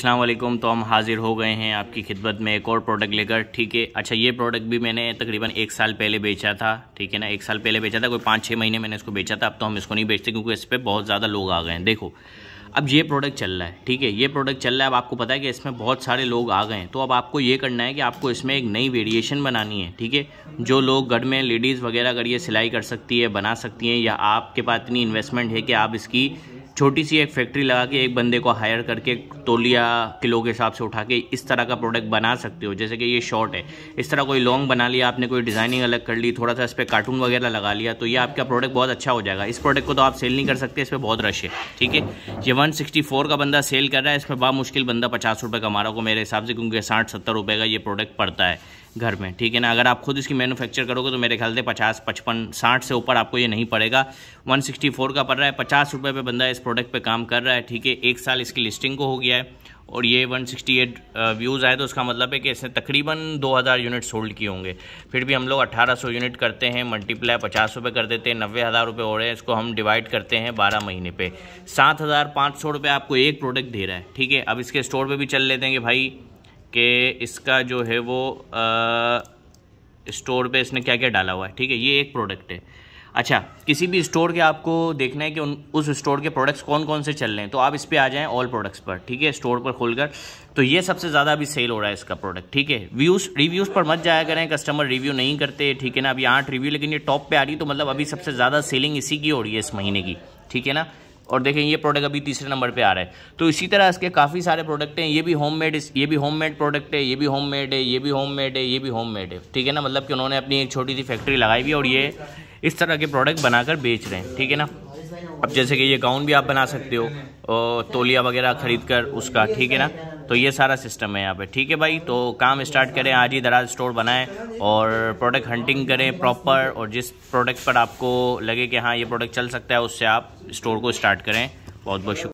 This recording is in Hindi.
अल्लाम तो हम हाज़िर हो गए हैं आपकी खिदमत में एक और प्रोडक्ट लेकर ठीक है अच्छा ये प्रोडक्ट भी मैंने तकरीबन एक साल पहले बेचा था ठीक है ना एक साल पहले बेचा था कोई पाँच छः महीने मैंने इसको बेचा था अब तो हम इसको नहीं बेचते क्योंकि इस पर बहुत ज़्यादा लोग आ गए हैं देखो अब ये प्रोडक्ट चल रहा है ठीक है ये प्रोडक्ट चल रहा है अब आपको पता है कि इसमें बहुत सारे लोग आ गए हैं तो अब आपको ये करना है कि आपको इसमें एक नई वेरिएशन बनानी है ठीक है जो लोग घर में लेडीज़ वगैरह अगर ये सिलाई कर सकती है बना सकती हैं या आपके पास इतनी इन्वेस्टमेंट है कि आप इसकी छोटी सी एक फैक्ट्री लगा के एक बंदे को हायर करके तोलिया किलो के हिसाब से उठा के इस तरह का प्रोडक्ट बना सकते हो जैसे कि ये शॉर्ट है इस तरह कोई लॉन्ग बना लिया आपने कोई डिज़ाइनिंग अलग कर ली थोड़ा सा इस पर कार्टून वगैरह लगा लिया तो ये आपका प्रोडक्ट बहुत अच्छा हो जाएगा इस प्रोडक्ट को तो आप सेल नहीं कर सकते इस पर बहुत रश है ठीक है ये वन का बंदा सेल कर रहा है इस पर बा मुश्किल बंदा पचास रुपये कमा रहा हो मेरे हिसाब से क्योंकि साठ सत्तर रुपये का ये प्रोडक्ट पड़ता है घर में ठीक है ना अगर आप खुद इसकी मैन्युफैक्चर करोगे तो मेरे ख्याल से पचास पचपन साठ से ऊपर आपको ये नहीं पड़ेगा 164 का पड़ रहा है पचास रुपये पर बंदा इस प्रोडक्ट पे काम कर रहा है ठीक है एक साल इसकी लिस्टिंग को हो गया है और ये 168 व्यूज़ आए तो उसका मतलब है कि इसने तकरीबन 2000 यूनिट सोल्ड किए होंगे फिर भी हम लोग 1800 यूनिट करते हैं मल्टीप्लाई पचास रुपये कर देते हैं नब्बे हज़ार रुपये हो रहे हैं इसको हम डिवाइड करते हैं 12 महीने पे सात हज़ार पाँच सौ रुपये आपको एक प्रोडक्ट दे रहा है ठीक है अब इसके स्टोर पर भी चल लेते हैं कि भाई कि इसका जो है वो स्टोर पे इसने क्या क्या डाला हुआ है ठीक है ये एक प्रोडक्ट है अच्छा किसी भी स्टोर के आपको देखना है कि उन उस स्टोर के प्रोडक्ट्स कौन कौन से चल रहे हैं तो आप इस पर आ जाएं ऑल प्रोडक्ट्स पर ठीक है स्टोर पर खोलकर तो ये सबसे ज़्यादा अभी सेल हो रहा है इसका प्रोडक्ट ठीक है व्यूज़ रिव्यूज़ पर मत जाया करें कस्टमर रिव्यू नहीं करते ठीक है ना अभी आठ रिव्यू लेकिन ये टॉप पर आ रही तो मतलब अभी सबसे ज़्यादा सेलिंग इसी की हो रही है इस महीने की ठीक है ना और देखें ये प्रोडक्ट अभी तीसरे नंबर पे आ रहा है तो इसी तरह इसके काफ़ी सारे प्रोडक्ट हैं ये भी होम मेड ये भी होम मेड प्रोडक्ट है ये भी होम मेड है ये भी होम मेड है ये भी होम मेड है ठीक है ना मतलब कि उन्होंने अपनी एक छोटी सी फैक्ट्री लगाई हुई और ये इस तरह के प्रोडक्ट बनाकर बेच रहे हैं ठीक है ना अब जैसे कि ये गाउन भी आप बना सकते हो तोलिया वगैरह खरीद कर उसका ठीक है ना तो ये सारा सिस्टम है यहाँ पे ठीक है भाई तो काम स्टार्ट करें आज ही दराज स्टोर बनाएं और प्रोडक्ट हंटिंग करें प्रॉपर और जिस प्रोडक्ट पर आपको लगे कि हाँ ये प्रोडक्ट चल सकता है उससे आप स्टोर को स्टार्ट करें बहुत बहुत शुक्रिया